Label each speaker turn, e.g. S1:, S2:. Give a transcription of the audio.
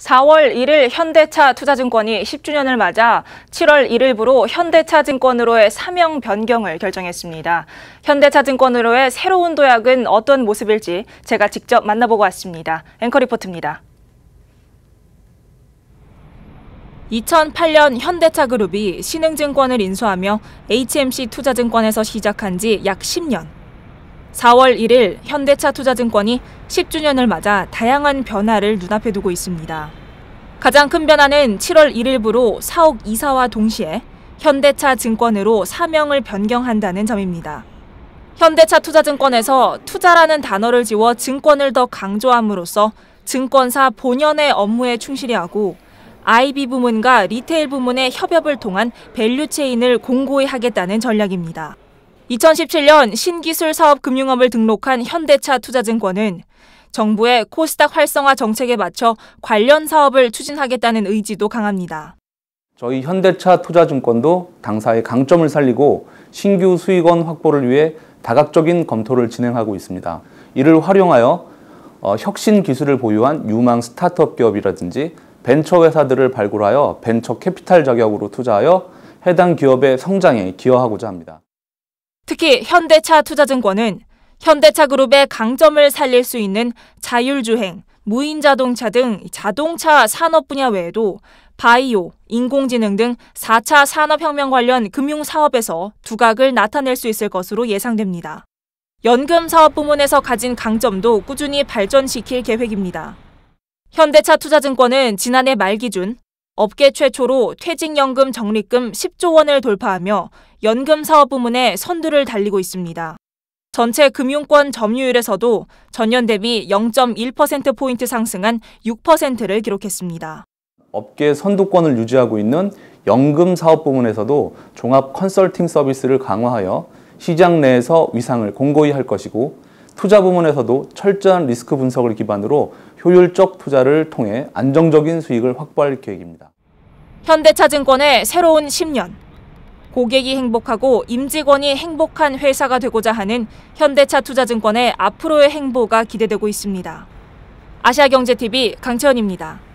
S1: 4월 1일 현대차 투자증권이 10주년을 맞아 7월 1일부로 현대차증권으로의 사명 변경을 결정했습니다. 현대차증권으로의 새로운 도약은 어떤 모습일지 제가 직접 만나보고 왔습니다. 앵커 리포트입니다. 2008년 현대차그룹이 신흥증권을 인수하며 HMC 투자증권에서 시작한 지 약 10년. 4월 1일 현대차 투자증권이 10주년을 맞아 다양한 변화를 눈앞에 두고 있습니다. 가장 큰 변화는 7월 1일부로 사옥 이사와 동시에 현대차 증권으로 사명을 변경한다는 점입니다. 현대차 투자증권에서 투자라는 단어를 지워 증권을 더 강조함으로써 증권사 본연의 업무에 충실히 하고 IB 부문과 리테일 부문의 협업을 통한 밸류체인을 공고히 하겠다는 전략입니다. 2017년 신기술 사업 금융업을 등록한 현대차 투자증권은 정부의 코스닥 활성화 정책에 맞춰 관련 사업을 추진하겠다는 의지도 강합니다.
S2: 저희 현대차 투자증권도 당사의 강점을 살리고 신규 수익원 확보를 위해 다각적인 검토를 진행하고 있습니다. 이를 활용하여 어, 혁신 기술을 보유한 유망 스타트업 기업이라든지 벤처 회사들을 발굴하여 벤처 캐피탈 자격으로 투자하여 해당 기업의 성장에 기여하고자 합니다.
S1: 특히 현대차 투자증권은 현대차 그룹의 강점을 살릴 수 있는 자율주행, 무인자동차 등 자동차 산업 분야 외에도 바이오, 인공지능 등 4차 산업혁명 관련 금융사업에서 두각을 나타낼 수 있을 것으로 예상됩니다. 연금 사업 부문에서 가진 강점도 꾸준히 발전시킬 계획입니다. 현대차 투자증권은 지난해 말 기준 업계 최초로 퇴직연금 적립금 10조 원을 돌파하며 연금 사업 부문의 선두를 달리고 있습니다. 전체 금융권 점유율에서도 전년 대비 0.1%포인트 상승한 6%를 기록했습니다.
S2: 업계 선두권을 유지하고 있는 연금 사업 부문에서도 종합 컨설팅 서비스를 강화하여 시장 내에서 위상을 공고히 할 것이고 투자 부문에서도 철저한 리스크 분석을 기반으로 효율적 투자를 통해 안정적인 수익을 확보할 계획입니다.
S1: 현대차증권의 새로운 10년 고객이 행복하고 임직원이 행복한 회사가 되고자 하는 현대차 투자증권의 앞으로의 행보가 기대되고 있습니다. 아시아경제TV 강채연입니다.